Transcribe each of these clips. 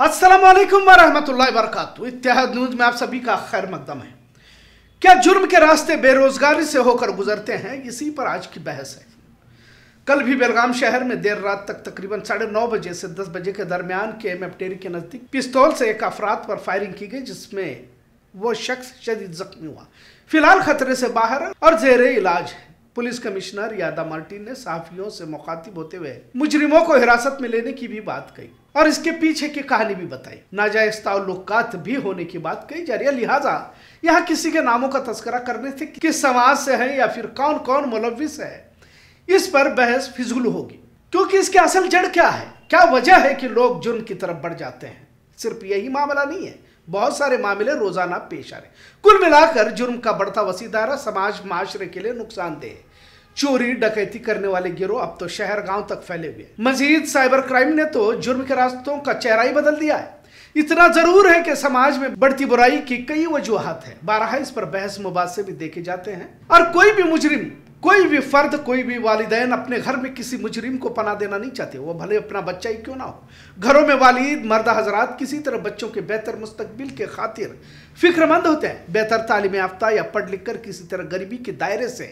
अस्सलाम वालेकुम वरहमतुल्लाहि वबरकातुहू इत्तेहाद न्यूज़ में आप सभी का खैर मकदम है क्या जुर्म के रास्ते बेरोजगारी से होकर गुजरते हैं इसी पर आज की बहस है कल भी बेलगाम शहर में देर रात तक तकरीबन साढ़े नौ बजे से दस बजे के दरमियान के एम टेरी के नज़दीक पिस्तौल से एक अफराद पर फायरिंग की गई जिसमें वो शख्स शदीद जख्मी हुआ फिलहाल खतरे से बाहर और जेर इलाज है पुलिस कमिश्नर यादा मार्टिन ने साफियों से मुखातिब होते हुए मुजरिमों को हिरासत में लेने की भी बात कही और इसके पीछे की कहानी भी बताई नाजायज ताल्लुकात भी होने की बात कही जा रही है लिहाजा यहाँ किसी के नामों का तस्करा करने से किस समाज से है या फिर कौन कौन मुलविस है इस पर बहस फिजुल होगी क्योंकि इसके असल जड़ क्या है क्या वजह है कि लोग जुर्म की तरफ बढ़ जाते हैं सिर्फ यही मामला नहीं है बहुत सारे मामले रोजाना पेश आ रहे कुल मिलाकर जुर्म का बढ़ता वसीदारा समाज माशरे के लिए नुकसानदेह चोरी डकैती करने वाले गिरोह अब तो शहर गांव तक फैले हुए मजीद साइबर क्राइम ने तो जुर्म के रास्तों का चेहरा ही बदल दिया है इतना जरूर है कि समाज में बढ़ती बुराई की कई वजूहत है बारह इस पर बहस से भी देखे जाते हैं और कोई भी मुजरिम कोई भी फर्द कोई भी वालदेन अपने घर में किसी मुजरिम को पना देना नहीं चाहते वो भले अपना बच्चा ही क्यों ना हो घरों में वालिद मर्द हजरात किसी तरह बच्चों के बेहतर मुस्तबिल के खातिर फिक्रमंद होते हैं बेहतर तालीम याफ्ता या पढ़ लिख कर किसी तरह गरीबी के दायरे से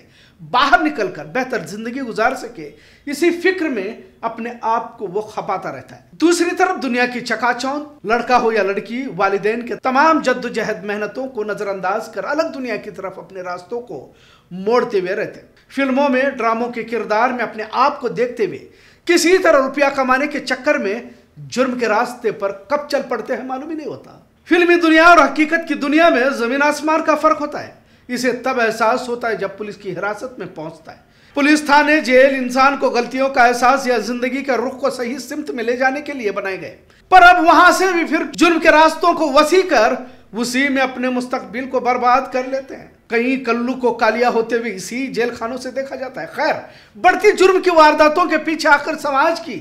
बाहर निकल कर बेहतर ज़िंदगी गुजार सके इसी फिक्र में अपने आप को वो खपाता रहता है दूसरी तरफ दुनिया की चकाचौंध लड़का हो या लड़की वालदेन के तमाम जद्दोजहद मेहनतों को नज़रअंदाज कर अलग दुनिया की तरफ अपने रास्तों को मोड़ते हुए रहते हैं फिल्मों में ड्रामों के किरदार में अपने आप को देखते हुए किसी तरह रुपया कमाने के चक्कर में जुर्म के रास्ते पर कब चल पड़ते हैं मालूम ही नहीं होता फिल्मी दुनिया और हकीकत की दुनिया में जमीन आसमान का फर्क होता है इसे तब एहसास होता है जब पुलिस की हिरासत में पहुंचता है पुलिस थाने जेल इंसान को गलतियों का एहसास या जिंदगी के रुख को सही सिमत में ले जाने के लिए बनाए गए पर अब वहां से भी फिर जुर्म के रास्तों को वसी कर उसी में अपने मुस्तकबिल को बर्बाद कर लेते हैं कहीं कल्लू को कालिया होते हुए इसी जेल खानों से देखा जाता है खैर बढ़ती जुर्म की वारदातों के पीछे आखिर समाज की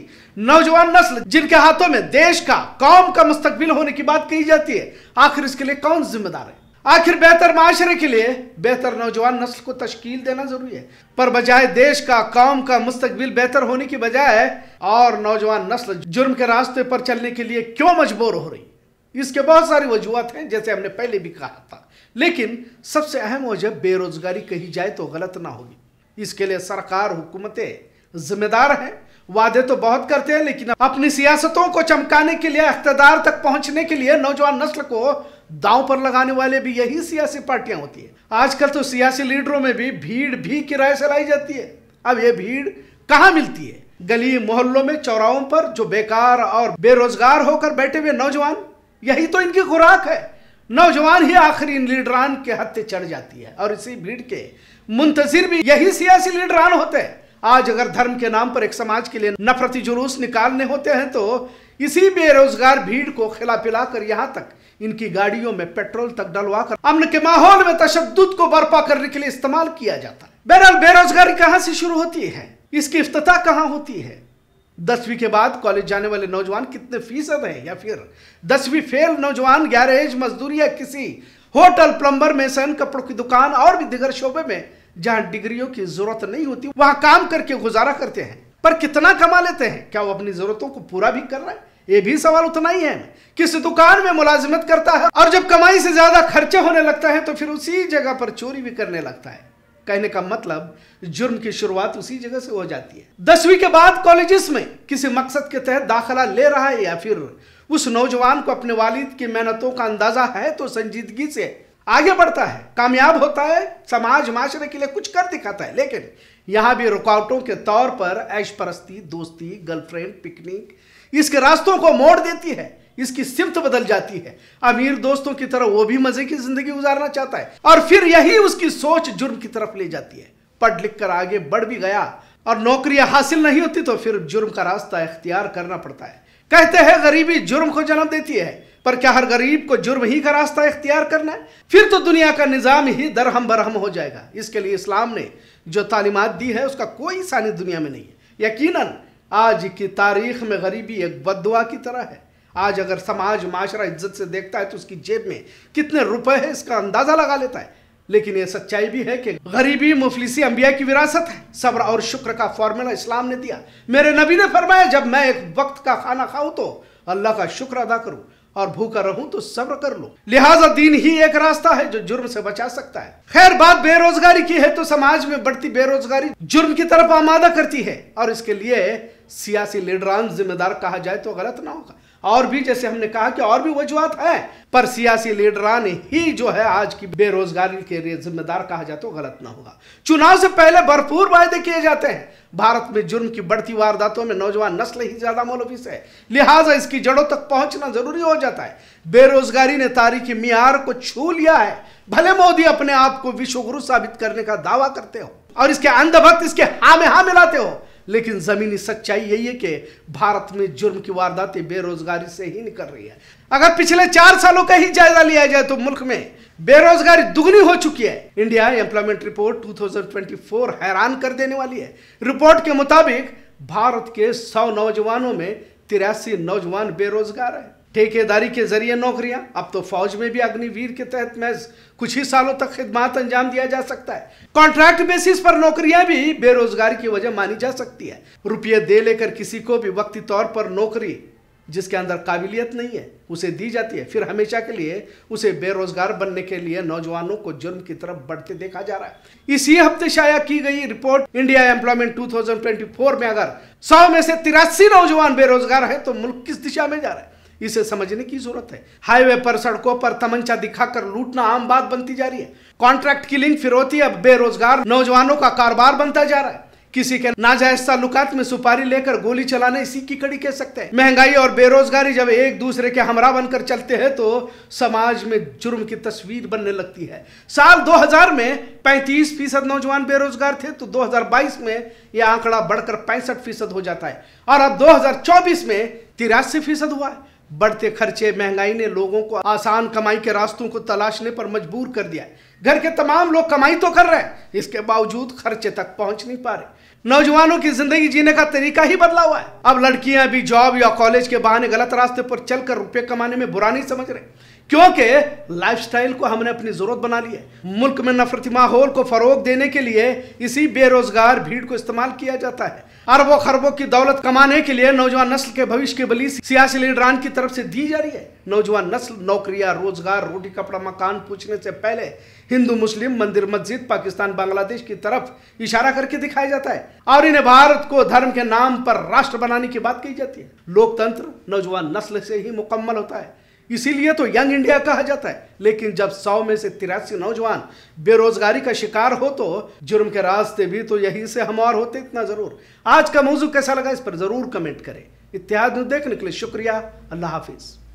नौजवान नस्ल जिनके हाथों में देश का कौम का मुस्तकबिल होने की बात कही जाती है आखिर इसके लिए कौन जिम्मेदार है आखिर बेहतर माशरे के लिए बेहतर नौजवान नस्ल को तश्कील देना जरूरी है पर बजाय देश का कौम का मुस्तकबिल बेहतर होने की बजाय और नौजवान नस्ल जुर्म के रास्ते पर चलने के लिए क्यों मजबूर हो रही इसके बहुत सारी वजूहत हैं जैसे हमने पहले भी कहा था लेकिन सबसे अहम वजह बेरोजगारी कही जाए तो गलत ना होगी इसके लिए सरकार हुकूमतें जिम्मेदार हैं वादे तो बहुत करते हैं लेकिन अपनी सियासतों को चमकाने के लिए अख्तदार तक पहुंचने के लिए नौजवान नस्ल को दांव पर लगाने वाले भी यही सियासी पार्टियां होती है आजकल तो सियासी लीडरों में भी भीड़ भी किराए से लाई जाती है अब ये भीड़ कहाँ मिलती है गली मोहल्लों में चौराहों पर जो बेकार और बेरोजगार होकर बैठे हुए नौजवान यही तो इनकी खुराक है नौजवान ही आखिरी लीडरान के हथे चढ़ जाती है और इसी भीड़ के मुंतजिर भी यही सियासी लीडरान होते हैं आज अगर धर्म के नाम पर एक समाज के लिए नफरती जुलूस निकालने होते हैं तो इसी बेरोजगार भीड़ को खिला पिला कर यहाँ तक इनकी गाड़ियों में पेट्रोल तक डलवा कर अमन के माहौल में तशद को बर्पा करने के लिए इस्तेमाल किया जाता है बहरहाल बेरोजगारी कहाँ से शुरू होती है इसकी अफ्तः कहाँ होती है दसवीं के बाद कॉलेज जाने वाले नौजवान कितने फीसद हैं या फिर दसवीं फेल नौजवान गैरेज मजदूरी या किसी होटल प्लम्बर मेसन कपड़ों की दुकान और भी दिगर शोबे में जहां डिग्रियों की जरूरत नहीं होती वहां काम करके गुजारा करते हैं पर कितना कमा लेते हैं क्या वो अपनी जरूरतों को पूरा भी कर रहे हैं ये भी सवाल उतना ही है किस दुकान में मुलाजिमत करता है और जब कमाई से ज्यादा खर्चे होने लगता है तो फिर उसी जगह पर चोरी भी करने लगता है कहने का मतलब जुर्म की शुरुआत उसी जगह से हो जाती है दसवीं के बाद कॉलेजेस में किसी मकसद के तहत दाखिला ले रहा है या फिर उस नौजवान को अपने वालिद की मेहनतों का अंदाजा है तो संजीदगी से आगे बढ़ता है कामयाब होता है समाज माशरे के लिए कुछ कर दिखाता है लेकिन यहाँ भी रुकावटों के तौर पर ऐश परस्ती दोस्ती गर्लफ्रेंड पिकनिक इसके रास्तों को मोड़ देती है इसकी सिमत बदल जाती है अमीर दोस्तों की तरह वो भी मजे की जिंदगी गुजारना चाहता है और फिर यही उसकी सोच जुर्म की तरफ ले जाती है पढ़ लिख कर आगे बढ़ भी गया और नौकरियां हासिल नहीं होती तो फिर जुर्म का रास्ता इख्तियार करना पड़ता है कहते हैं गरीबी जुर्म को जन्म देती है पर क्या हर गरीब को जुर्म ही का रास्ता इख्तियार करना है फिर तो दुनिया का निज़ाम ही दरहम बरहम हो जाएगा इसके लिए इस्लाम ने जो तालीमत दी है उसका कोई सानी दुनिया में नहीं है यकीनन आज की तारीख में गरीबी एक बदुआ की तरह है आज अगर समाज माशरा इज्जत से देखता है तो उसकी जेब में कितने रुपए है इसका अंदाजा लगा लेता है लेकिन यह सच्चाई भी है कि गरीबी मुफलिसी अंबिया की विरासत है सब्र और शुक्र का फॉर्मूला इस्लाम ने दिया मेरे नबी ने फरमाया जब मैं एक वक्त का खाना खाऊं तो अल्लाह का शुक्र अदा करूं और भूखा रहूं तो सब्र कर लो लिहाजा दीन ही एक रास्ता है जो जुर्म से बचा सकता है खैर बात बेरोजगारी की है तो समाज में बढ़ती बेरोजगारी जुर्म की तरफ आमादा करती है और इसके लिए सियासी लीडरान जिम्मेदार कहा जाए तो गलत ना होगा और भी जैसे हमने कहा कि और भी वजुआत है पर सियासी लीडरान ही जो है आज की बेरोजगारी के लिए जिम्मेदार कहा जाए तो गलत ना होगा चुनाव से पहले भरपूर वायदे किए जाते हैं भारत में जुर्म की बढ़ती वारदातों में नौजवान नस्ल ही ज्यादा मोलविस है लिहाजा इसकी जड़ों तक पहुंचना जरूरी हो जाता है बेरोजगारी ने तारीखी मीयार को छू लिया है भले मोदी अपने आप को विश्वगुरु साबित करने का दावा करते हो और इसके अंधभक्त इसके हा में हा मिलाते हो लेकिन ज़मीनी सच्चाई यही है कि भारत में जुर्म की वारदातें बेरोजगारी से ही निकल रही है अगर पिछले चार सालों का ही जायजा लिया जाए तो मुल्क में बेरोजगारी दुगनी हो चुकी है इंडिया एम्प्लॉयमेंट रिपोर्ट 2024 हैरान कर देने वाली है रिपोर्ट के मुताबिक भारत के सौ नौजवानों में तिरासी नौजवान बेरोजगार है ठेकेदारी के जरिए नौकरियां अब तो फौज में भी अग्निवीर के तहत महज कुछ ही सालों तक खिदमात अंजाम दिया जा सकता है कॉन्ट्रैक्ट बेसिस पर नौकरियां भी बेरोजगारी की वजह मानी जा सकती है रुपये दे लेकर किसी को भी वक्ती तौर पर नौकरी जिसके अंदर काबिलियत नहीं है उसे दी जाती है फिर हमेशा के लिए उसे बेरोजगार बनने के लिए नौजवानों को जुर्म की तरफ बढ़ते देखा जा रहा है इसी हफ्ते शाया की गई रिपोर्ट इंडिया एम्प्लॉयमेंट 2024 में अगर 100 में से तिरासी नौजवान बेरोजगार है तो मुल्क किस दिशा में जा रहा है इसे समझने की जरूरत है हाईवे पर सड़कों पर तमंचा दिखाकर लूटना आम बात बनती जा रही है कॉन्ट्रैक्ट किलिंग फिरौती अब बेरोजगार नौजवानों का कारोबार बनता जा रहा है किसी के नाजायज तालुकात में सुपारी लेकर गोली चलाने इसी की कड़ी कह सकते हैं महंगाई और बेरोजगारी जब एक दूसरे के हमरा बनकर चलते हैं तो समाज में जुर्म की तस्वीर बनने लगती है साल 2000 में 35 फीसद नौजवान बेरोजगार थे तो 2022 में यह आंकड़ा बढ़कर पैंसठ फीसद हो जाता है और अब 2024 में तिरासी फीसद हुआ है बढ़ते खर्चे महंगाई ने लोगों को आसान कमाई के रास्तों को तलाशने पर मजबूर कर दिया है घर के तमाम लोग कमाई तो कर रहे हैं इसके बावजूद खर्चे तक पहुंच नहीं पा रहे नौजवानों की जिंदगी जीने का तरीका ही बदला हुआ है अब लड़कियां भी जॉब या कॉलेज के बहाने गलत रास्ते पर चलकर रुपए कमाने में बुरा नहीं समझ रहे क्योंकि लाइफस्टाइल को हमने अपनी जरूरत बना ली है मुल्क में नफरती माहौल को फरोग देने के लिए इसी बेरोजगार भीड़ को इस्तेमाल किया जाता है अरबों खरबों की दौलत कमाने के लिए नौजवान नस्ल के भविष्य के बलि सियासी लीडरान की तरफ से दी जा रही है नौजवान नस्ल नौकरियां रोजगार रोटी कपड़ा मकान पूछने से पहले हिंदू मुस्लिम मंदिर मस्जिद पाकिस्तान बांग्लादेश की तरफ इशारा करके दिखाया जाता है और इन्हें भारत को धर्म के नाम पर राष्ट्र बनाने की बात कही जाती है लोकतंत्र नौजवान नस्ल से ही मुकम्मल होता है इसीलिए तो यंग इंडिया कहा जाता है लेकिन जब सौ में से तिरासी नौजवान बेरोजगारी का शिकार हो तो जुर्म के रास्ते भी तो यही से हम और होते इतना जरूर आज का मौजू कैसा लगा इस पर जरूर कमेंट करें इत्यादि देखने के लिए शुक्रिया अल्लाह हाफिज़